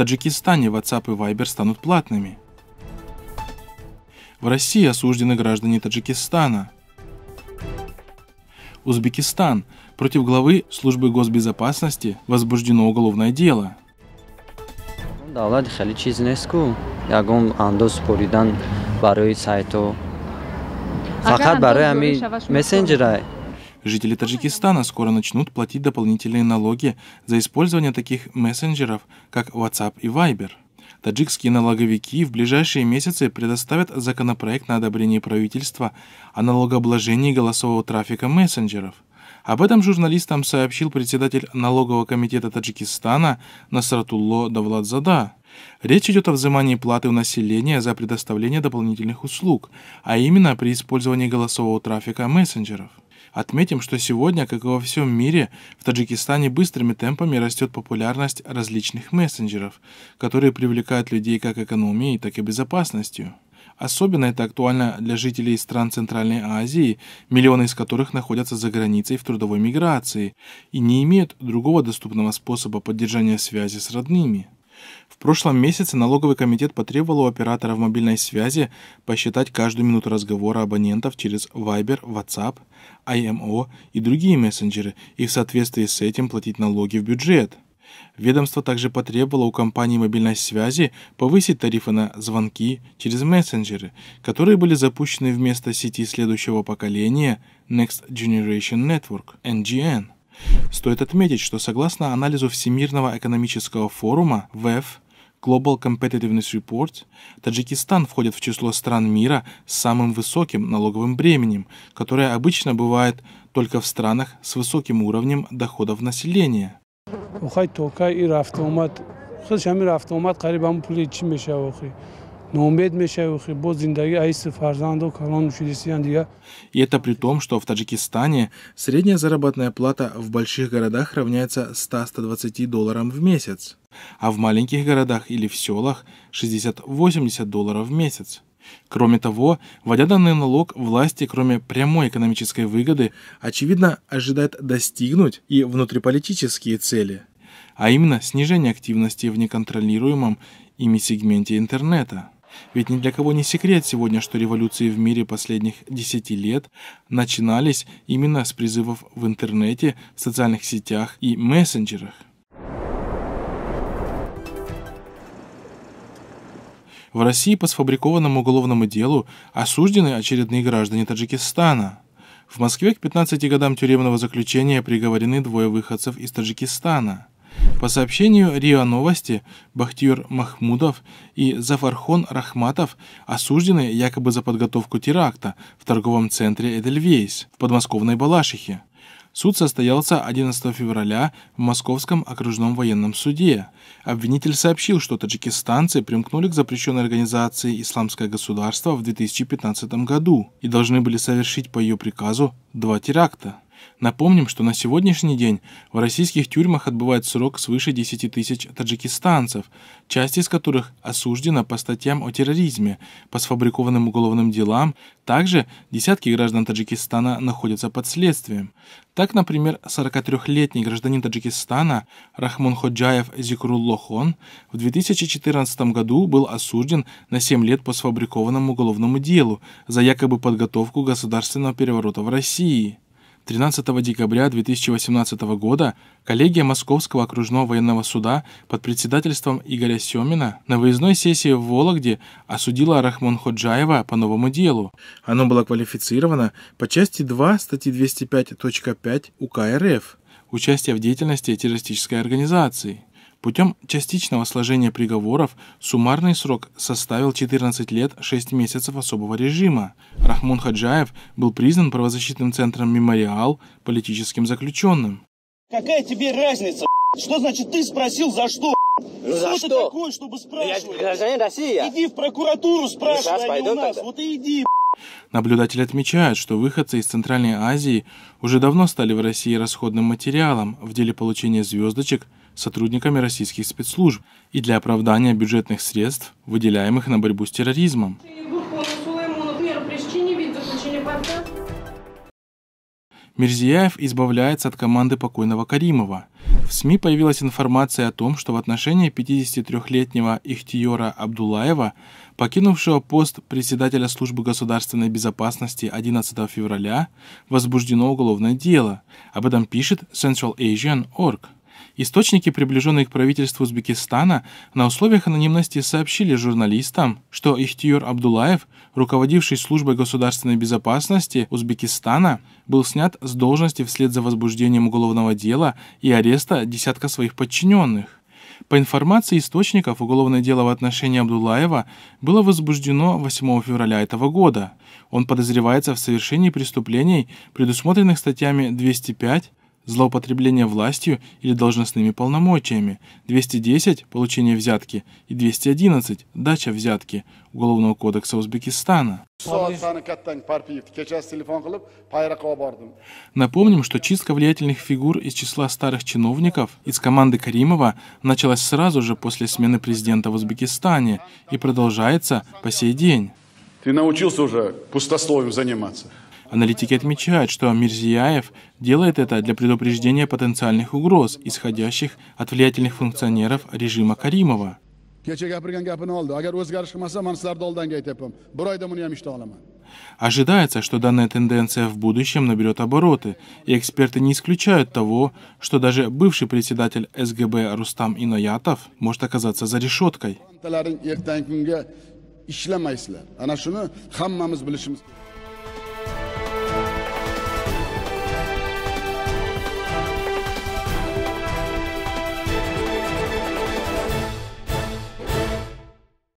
Таджикистане WhatsApp и Viber станут платными. В России осуждены граждане Таджикистана. Узбекистан. Против главы службы госбезопасности возбуждено уголовное дело. Давлат хеле чиз неску. Ягон андоз Жители Таджикистана скоро начнут платить дополнительные налоги за использование таких мессенджеров, как WhatsApp и Viber. Таджикские налоговики в ближайшие месяцы предоставят законопроект на одобрение правительства о налогообложении голосового трафика мессенджеров. Об этом журналистам сообщил председатель налогового комитета Таджикистана Насратулло Давладзада. Речь идет о взимании платы у населения за предоставление дополнительных услуг, а именно при использовании голосового трафика мессенджеров. Отметим, что сегодня, как и во всем мире, в Таджикистане быстрыми темпами растет популярность различных мессенджеров, которые привлекают людей как экономией, так и безопасностью. Особенно это актуально для жителей стран Центральной Азии, миллионы из которых находятся за границей в трудовой миграции и не имеют другого доступного способа поддержания связи с родными. В прошлом месяце налоговый комитет потребовал у операторов мобильной связи посчитать каждую минуту разговора абонентов через Viber, WhatsApp, IMO и другие мессенджеры и в соответствии с этим платить налоги в бюджет. Ведомство также потребовало у компаний мобильной связи повысить тарифы на звонки через мессенджеры, которые были запущены вместо сети следующего поколения Next Generation Network, NGN. Стоит отметить, что согласно анализу Всемирного экономического форума ВЭФ Global Competitiveness Report, Таджикистан входит в число стран мира с самым высоким налоговым бременем, которое обычно бывает только в странах с высоким уровнем доходов населения наумед мешаву бо зиндаги аиси фарзанду калон мушидисиян И это при том, что в Таджикистане средняя заработная плата в больших городах равняется 100-120 долларам в месяц, а в маленьких городах или в селах 60-80 долларов в месяц. Кроме того, вводя данный налог, власти, кроме прямой экономической выгоды, очевидно, ожидают достигнуть и внутриполитические цели, а именно снижение активности в неконтролируемом ими сегменте интернета. Ведь ни для кого не секрет сегодня, что революции в мире последних 10 лет начинались именно с призывов в интернете, социальных сетях и мессенджерах. В России по сфабрикованному уголовному делу осуждены очередные граждане Таджикистана. В Москве к 15 годам тюремного заключения приговорены двое выходцев из Таджикистана. По сообщению РИА Новости, Бахтиер Махмудов и Зафархон Рахматов осуждены якобы за подготовку теракта в торговом центре Эдельвейс в подмосковной Балашихе. Суд состоялся 11 февраля в Московском окружном военном суде. Обвинитель сообщил, что таджикистанцы примкнули к запрещенной организации «Исламское государство» в 2015 году и должны были совершить по ее приказу два теракта. Напомним, что на сегодняшний день в российских тюрьмах отбывает срок свыше 10 тысяч таджикистанцев, часть из которых осуждена по статьям о терроризме, по сфабрикованным уголовным делам, также десятки граждан Таджикистана находятся под следствием. Так, например, 43-летний гражданин Таджикистана Рахмон Ходжаев Зикруллохон в 2014 году был осужден на 7 лет по сфабрикованному уголовному делу за якобы подготовку государственного переворота в России. 13 декабря 2018 года коллегия Московского окружного военного суда под председательством Игоря Семина на выездной сессии в Вологде осудила Рахмон Ходжаева по новому делу. Оно было квалифицировано по части 2 статьи 205.5 УК РФ «Участие в деятельности террористической организации». Путем частичного сложения приговоров суммарный срок составил 14 лет 6 месяцев особого режима. Рахмон Хаджаев был признан правозащитным центром «Мемориал» политическим заключенным. Какая тебе разница, Что значит ты спросил за что? Ну, за что, что? ты такой, чтобы спрашивать? Я гражданин России. Иди в прокуратуру ну, спрашивай, Сейчас а не у нас. Тогда. Вот и иди, Наблюдатели отмечают, что выходцы из Центральной Азии уже давно стали в России расходным материалом в деле получения звездочек – сотрудниками российских спецслужб и для оправдания бюджетных средств, выделяемых на борьбу с терроризмом. Мирзияев избавляется от команды покойного Каримова. В СМИ появилась информация о том, что в отношении 53-летнего Ихтиора Абдулаева, покинувшего пост председателя службы государственной безопасности 11 февраля, возбуждено уголовное дело. Об этом пишет Central Asian Org. Источники, приближенные к правительству Узбекистана, на условиях анонимности сообщили журналистам, что ихтиор Абдулаев, руководивший службой государственной безопасности Узбекистана, был снят с должности вслед за возбуждением уголовного дела и ареста десятка своих подчиненных. По информации источников, уголовное дело в отношении Абдулаева было возбуждено 8 февраля этого года. Он подозревается в совершении преступлений, предусмотренных статьями 205, злоупотребление властью или должностными полномочиями, 210 – получение взятки и 211 – дача взятки Уголовного кодекса Узбекистана. Напомним, что чистка влиятельных фигур из числа старых чиновников из команды Каримова началась сразу же после смены президента в Узбекистане и продолжается по сей день. Ты научился уже пустословием заниматься. Аналитики отмечают, что Мирзияев делает это для предупреждения потенциальных угроз, исходящих от влиятельных функционеров режима Каримова. Ожидается, что данная тенденция в будущем наберет обороты, и эксперты не исключают того, что даже бывший председатель СГБ Рустам Иноятов может оказаться за решеткой.